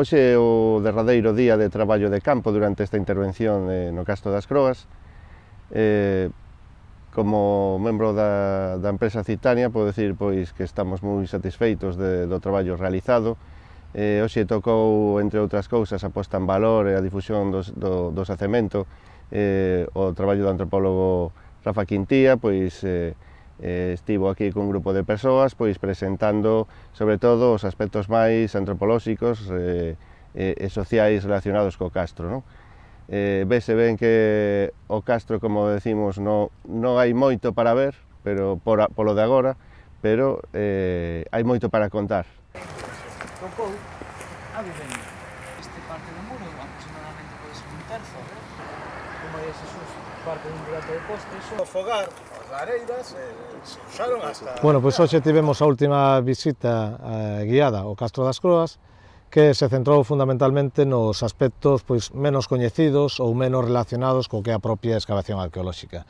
Hoxe é o derradeiro día de traballo de campo durante esta intervención eh, no Casto das Croas. Eh, como membro da, da empresa Citania, podo dicir pois que estamos moi satisfeitos de, do traballo realizado. Eh, hoxe tocou, entre outras cousas, a posta en valor e a difusión dos, do, do sacemento, eh, o traballo do antropólogo Rafa Quintía, pois eh, eh, estivo aquí cun grupo de persoas pois presentando sobre todo os aspectos máis antropolóxicos eh, e, eh, e sociais relacionados co castro. Non? Eh, vese ben que o castro, como decimos, non, non hai moito para ver, pero por, polo de agora, pero eh, hai moito para contar. Tocou a vivenda parte do muro, aproximadamente ser un terzo. Como María Xesús parte dun burato de poste. O fogar, as lareiras, eh, se usaron hasta... Bueno, pois pues hoxe tivemos a última visita eh, guiada ao Castro das Croas, que se centrou fundamentalmente nos aspectos pois menos coñecidos ou menos relacionados co que a propia excavación arqueolóxica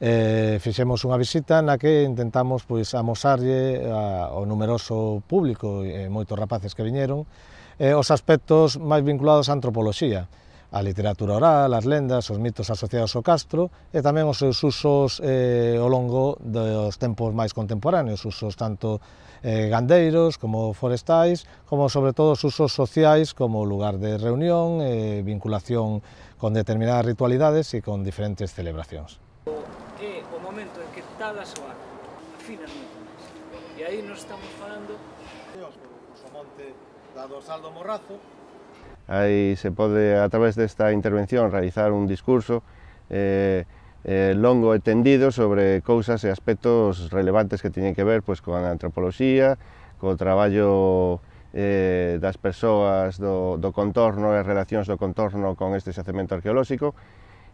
eh, fixemos unha visita na que intentamos pois, amosarlle ao numeroso público e moitos rapaces que viñeron eh, os aspectos máis vinculados á antropoloxía, a literatura oral, as lendas, os mitos asociados ao castro e tamén os seus usos eh, ao longo dos tempos máis contemporáneos, usos tanto eh, gandeiros como forestais, como sobre todo os usos sociais como lugar de reunión, eh, vinculación con determinadas ritualidades e con diferentes celebracións a soar. Afina moito máis. E aí nos estamos falando... O monte da dorsal do Morrazo. Aí se pode, a través desta intervención, realizar un discurso eh, eh, longo e tendido sobre cousas e aspectos relevantes que teñen que ver pois, con a antropoloxía, co traballo eh, das persoas do, do contorno e as relacións do contorno con este xacemento arqueolóxico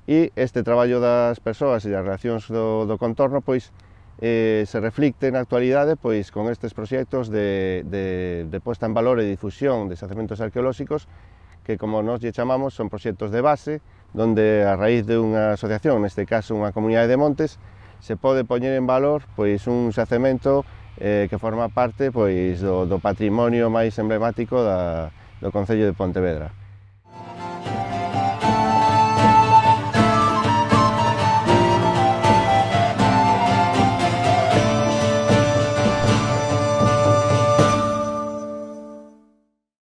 e este traballo das persoas e das relacións do, do contorno pois eh, se reflicte na actualidade pois con estes proxectos de, de, de posta en valor e difusión de xacementos arqueolóxicos que como nos lle chamamos son proxectos de base donde a raíz de unha asociación, neste caso unha comunidade de montes, se pode poñer en valor pois un xacemento eh, que forma parte pois do, do patrimonio máis emblemático da, do Concello de Pontevedra.